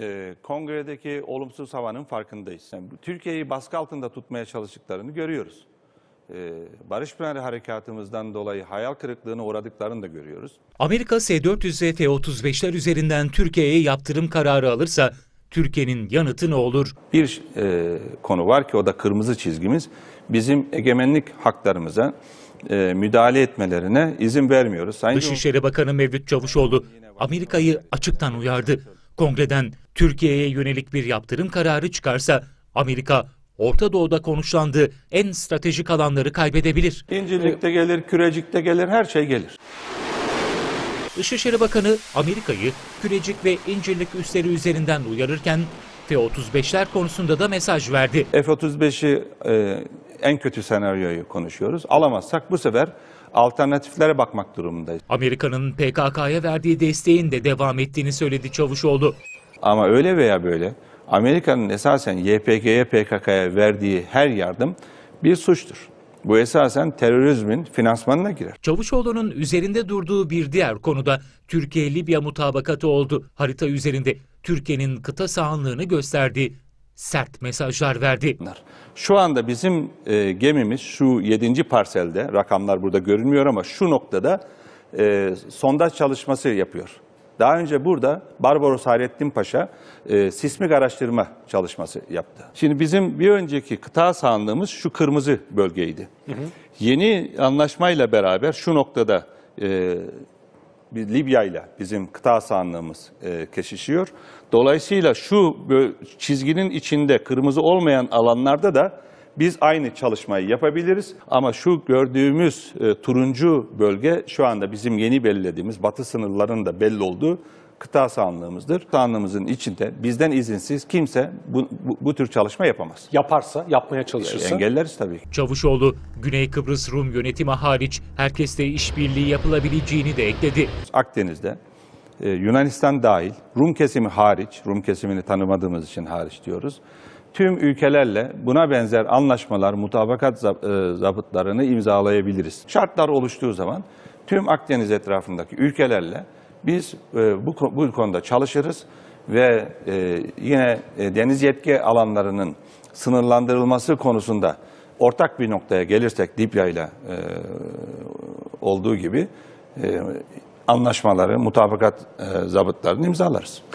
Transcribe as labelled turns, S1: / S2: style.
S1: e, kongredeki olumsuz havanın farkındayız. Yani Türkiye'yi baskı altında tutmaya çalıştıklarını görüyoruz. E, Barış Pınarı harekatımızdan dolayı hayal kırıklığına uğradıklarını da görüyoruz.
S2: Amerika S-400'e F-35'ler üzerinden
S1: Türkiye'ye yaptırım kararı alırsa Türkiye'nin yanıtı ne olur? Bir e, konu var ki o da kırmızı çizgimiz. Bizim egemenlik haklarımıza e, müdahale etmelerine izin vermiyoruz. Sayın Dışişleri
S2: Bakanı Mevlüt Çavuşoğlu Amerika'yı açıktan uyardı. Kongreden Türkiye'ye yönelik bir yaptırım kararı çıkarsa Amerika Orta Doğu'da konuşlandığı en stratejik alanları kaybedebilir. İncilikte gelir, Kürecik'te gelir, her şey gelir. Dışişleri Bakanı Amerika'yı Kürecik ve İncirlik üsleri üzerinden uyarırken F-35'ler konusunda da mesaj
S1: verdi. F-35'i e, en kötü senaryoyu konuşuyoruz. Alamazsak bu sefer alternatiflere bakmak durumundayız. Amerika'nın PKK'ya verdiği desteğin de devam ettiğini söyledi Çavuşoğlu. Ama öyle veya böyle Amerika'nın esasen YPG'ye, PKK'ya verdiği her yardım bir suçtur. Bu esasen terörizmin finansmanına girer. Çavuşoğlu'nun üzerinde durduğu bir diğer konuda Türkiye-Libya mutabakatı oldu.
S2: Harita üzerinde Türkiye'nin kıta sahanlığını gösterdi. Sert mesajlar verdi.
S1: Şu anda bizim e, gemimiz şu 7. parselde, rakamlar burada görünmüyor ama şu noktada e, sondaj çalışması yapıyor. Daha önce burada Barbaros Hayrettin Paşa e, sismik araştırma çalışması yaptı. Şimdi bizim bir önceki kıta sandığımız şu kırmızı bölgeydi. Hı hı. Yeni anlaşmayla beraber şu noktada e, Libya ile bizim kıta sandığımız e, kesişiyor. Dolayısıyla şu çizginin içinde kırmızı olmayan alanlarda da biz aynı çalışmayı yapabiliriz ama şu gördüğümüz e, turuncu bölge şu anda bizim yeni belirlediğimiz batı sınırlarının da belli olduğu kıta sahanlığımızdır. Sahanlığımızın içinde bizden izinsiz kimse bu, bu, bu tür çalışma yapamaz. Yaparsa, yapmaya e, çalışırsa. Engelleriz tabii
S2: Çavuşoğlu, Güney Kıbrıs Rum yönetimi hariç
S1: herkesle işbirliği yapılabileceğini de ekledi. Akdeniz'de e, Yunanistan dahil, Rum kesimi hariç, Rum kesimini tanımadığımız için hariç diyoruz tüm ülkelerle buna benzer anlaşmalar, mutabakat e, zabıtlarını imzalayabiliriz. Şartlar oluştuğu zaman tüm Akdeniz etrafındaki ülkelerle biz e, bu, konuda çalışırız ve e, yine deniz yetki alanlarının sınırlandırılması konusunda ortak bir noktaya gelirsek Libya ile olduğu gibi anlaşmaları, mutabakat zabıtlarını imzalarız.